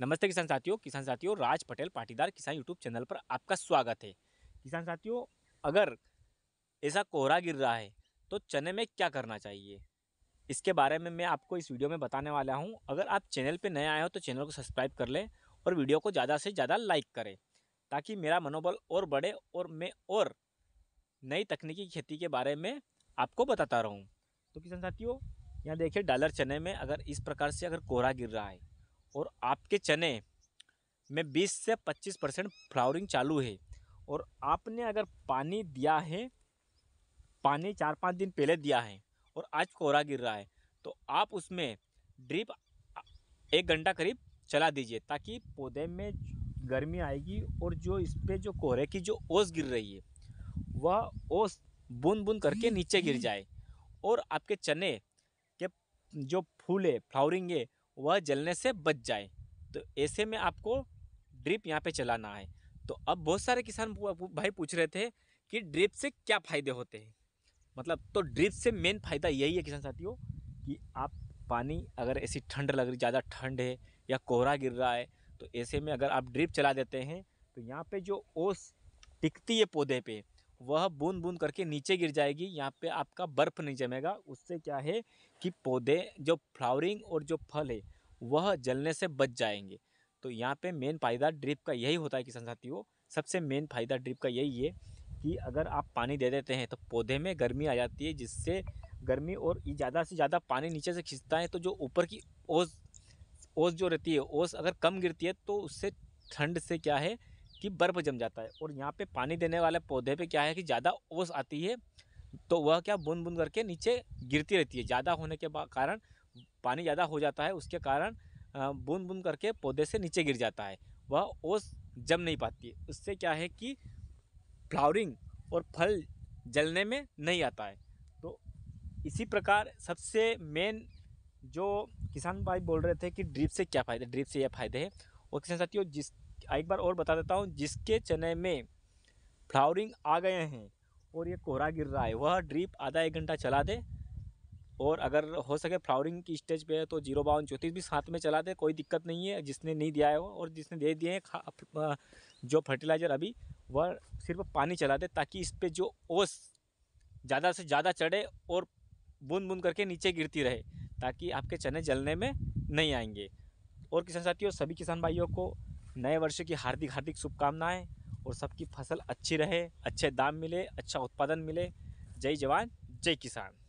नमस्ते किसान साथियों किसान साथियों राज पटेल पाटीदार किसान यूट्यूब चैनल पर आपका स्वागत है किसान साथियों अगर ऐसा कोहरा गिर रहा है तो चने में क्या करना चाहिए इसके बारे में मैं आपको इस वीडियो में बताने वाला हूँ अगर आप चैनल पर नए आए हो तो चैनल को सब्सक्राइब कर लें और वीडियो को ज़्यादा से ज़्यादा लाइक करें ताकि मेरा मनोबल और बढ़े और मैं और नई तकनीकी खेती के बारे में आपको बताता रहूँ तो किसान साथियों यहाँ देखिए डालर चने में अगर इस प्रकार से अगर कोहरा गिर रहा है और आपके चने में 20 से 25 परसेंट फ्लावरिंग चालू है और आपने अगर पानी दिया है पानी चार पाँच दिन पहले दिया है और आज कोहरा गिर रहा है तो आप उसमें ड्रिप एक घंटा करीब चला दीजिए ताकि पौधे में गर्मी आएगी और जो इस पर जो कोहरे की जो ओस गिर रही है वह ओस बूंद बूंद करके नीचे गिर जाए और आपके चने के जो फूल है फ्लावरिंग है वह जलने से बच जाए तो ऐसे में आपको ड्रिप यहाँ पे चलाना है तो अब बहुत सारे किसान भाई पूछ रहे थे कि ड्रिप से क्या फ़ायदे होते हैं मतलब तो ड्रिप से मेन फ़ायदा यही है किसान साथियों कि आप पानी अगर ऐसी ठंड लग रही ज़्यादा ठंड है या कोहरा गिर रहा है तो ऐसे में अगर आप ड्रिप चला देते हैं तो यहाँ पे जो ओस टिकती है पौधे पे वह बूंद बूंद करके नीचे गिर जाएगी यहाँ पे आपका बर्फ़ नहीं जमेगा उससे क्या है कि पौधे जो फ्लावरिंग और जो फल है वह जलने से बच जाएंगे तो यहाँ पे मेन फ़ायदा ड्रिप का यही होता है किसान साथियों सबसे मेन फ़ायदा ड्रिप का यही है कि अगर आप पानी दे देते हैं तो पौधे में गर्मी आ जाती है जिससे गर्मी और ज़्यादा से ज़्यादा पानी नीचे से खींचता है तो जो ऊपर की ओस ओस जो रहती है ओस अगर कम गिरती है तो उससे ठंड से क्या है कि बर्फ़ जम जाता है और यहाँ पे पानी देने वाले पौधे पे क्या है कि ज़्यादा ओस आती है तो वह क्या बूंद बूंद करके नीचे गिरती रहती है ज़्यादा होने के कारण पानी ज़्यादा हो जाता है उसके कारण बूंद बूंद करके पौधे से नीचे गिर जाता है वह ओस जम नहीं पाती है उससे क्या है कि फ्लावरिंग और फल जलने में नहीं आता है तो इसी प्रकार सबसे मेन जो किसान भाई बोल रहे थे कि ड्रिप से क्या फ़ायदे ड्रिप से यह फ़ायदे हैं और किसान साथियों जिस एक बार और बता देता हूँ जिसके चने में फ्लावरिंग आ गए हैं और ये कोहरा गिर रहा है वह ड्रिप आधा एक घंटा चला दे और अगर हो सके फ्लावरिंग की स्टेज पे है तो जीरो बावन चौंतीस भी साथ में चला दे कोई दिक्कत नहीं है जिसने नहीं दिया है वो और जिसने दे दिए हैं जो फर्टिलाइज़र अभी वह सिर्फ पानी चला दे ताकि इस पर जो ओस ज़्यादा से ज़्यादा चढ़े और बूंद बूंद करके नीचे गिरती रहे ताकि आपके चने जलने में नहीं आएंगे और किसान साथियों सभी किसान भाइयों को नए वर्ष की हार्दिक हार्दिक शुभकामनाएँ और सबकी फसल अच्छी रहे अच्छे दाम मिले अच्छा उत्पादन मिले जय जवान जय किसान